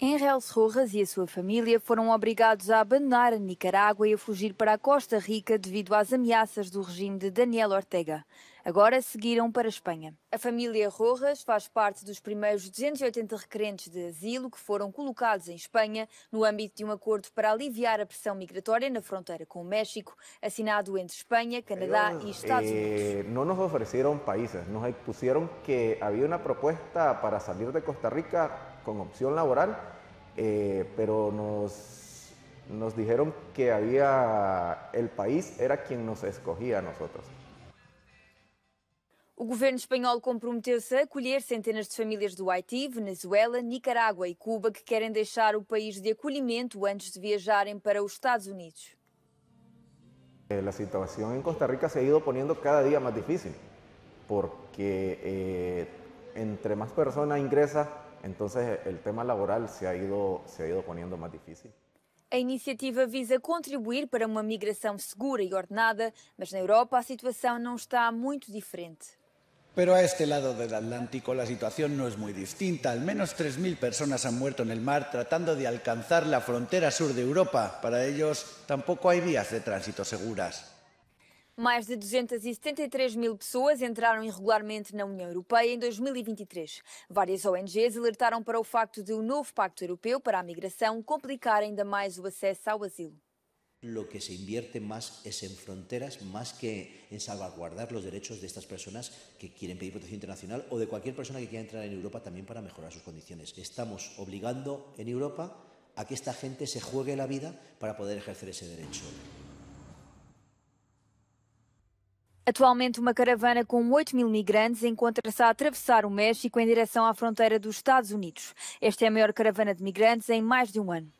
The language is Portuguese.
Engel Rojas e a sua família foram obrigados a abandonar a Nicarágua e a fugir para a Costa Rica devido às ameaças do regime de Daniel Ortega. Agora seguiram para a Espanha. A família Rojas faz parte dos primeiros 280 requerentes de asilo que foram colocados em Espanha no âmbito de um acordo para aliviar a pressão migratória na fronteira com o México, assinado entre Espanha, Canadá Eles, e Estados eh, Unidos. Não nos ofereceram países, nos expuseram que havia uma proposta para sair de Costa Rica com opção laboral, eh, pero nos nos dijeron que había el país era quien nos escogía a nosotros. O governo espanhol comprometeu-se a acolher centenas de famílias do Haiti, Venezuela, Nicarágua e Cuba que querem deixar o país de acolhimento antes de viajarem para os Estados Unidos. Eh, a situação em Costa Rica se ha ido poniendo cada dia mais difícil, porque eh, entre mais pessoas ingressa, então o tema laboral se ha ido, se ha ido poniendo mais difícil. A iniciativa visa contribuir para uma migração segura e ordenada, mas na Europa a situação não está muito diferente. Pero a este lado del Atlántico la situación no es muy distinta. Al menos 3.000 personas han muerto en el mar tratando de alcanzar la frontera sur de Europa. Para ellos tampoco hay vías de tránsito seguras. Mais de 273 mil pessoas entraram irregularmente na União Europeia em 2023. Várias ONGs alertaram para o facto de o um novo Pacto Europeu para a Migração complicar ainda mais o acesso ao asilo. lo que se invierte más es en fronteras, más que en salvaguardar los derechos de estas personas que quieren pedir protección internacional o de cualquier persona que quiera entrar en Europa también para mejorar sus condiciones. Estamos obligando en Europa a que esta gente se juegue la vida para poder ejercer ese derecho. Actualmente una caravana con 8 mil migrantes encontra-se a atravessar o México em direção à fronteira dos Estados Unidos. Esta é a maior caravana de migrantes en em más de un um año.